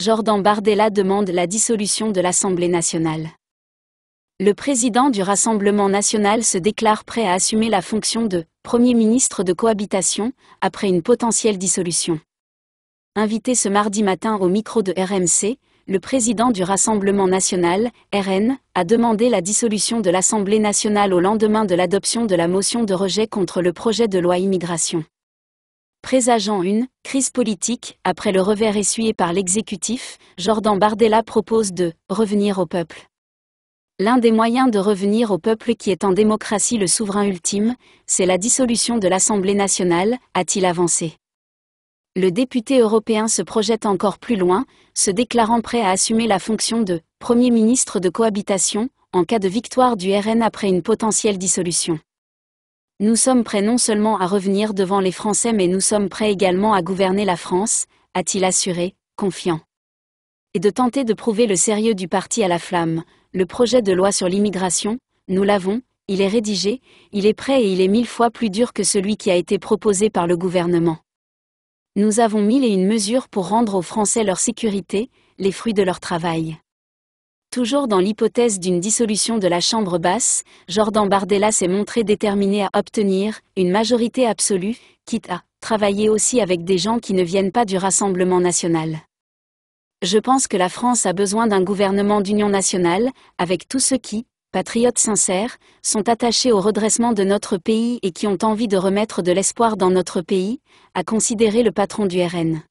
Jordan Bardella demande la dissolution de l'Assemblée nationale. Le président du Rassemblement national se déclare prêt à assumer la fonction de Premier ministre de cohabitation après une potentielle dissolution. Invité ce mardi matin au micro de RMC, le président du Rassemblement national, RN, a demandé la dissolution de l'Assemblée nationale au lendemain de l'adoption de la motion de rejet contre le projet de loi immigration. Présageant une crise politique après le revers essuyé par l'exécutif, Jordan Bardella propose de revenir au peuple. L'un des moyens de revenir au peuple qui est en démocratie le souverain ultime, c'est la dissolution de l'Assemblée nationale, a-t-il avancé. Le député européen se projette encore plus loin, se déclarant prêt à assumer la fonction de Premier ministre de cohabitation en cas de victoire du RN après une potentielle dissolution. Nous sommes prêts non seulement à revenir devant les Français mais nous sommes prêts également à gouverner la France, a-t-il assuré, confiant. Et de tenter de prouver le sérieux du parti à la flamme, le projet de loi sur l'immigration, nous l'avons, il est rédigé, il est prêt et il est mille fois plus dur que celui qui a été proposé par le gouvernement. Nous avons mille et une mesures pour rendre aux Français leur sécurité, les fruits de leur travail. Toujours dans l'hypothèse d'une dissolution de la Chambre basse, Jordan Bardella s'est montré déterminé à obtenir une majorité absolue, quitte à travailler aussi avec des gens qui ne viennent pas du Rassemblement national. Je pense que la France a besoin d'un gouvernement d'union nationale, avec tous ceux qui, patriotes sincères, sont attachés au redressement de notre pays et qui ont envie de remettre de l'espoir dans notre pays, à considérer le patron du RN.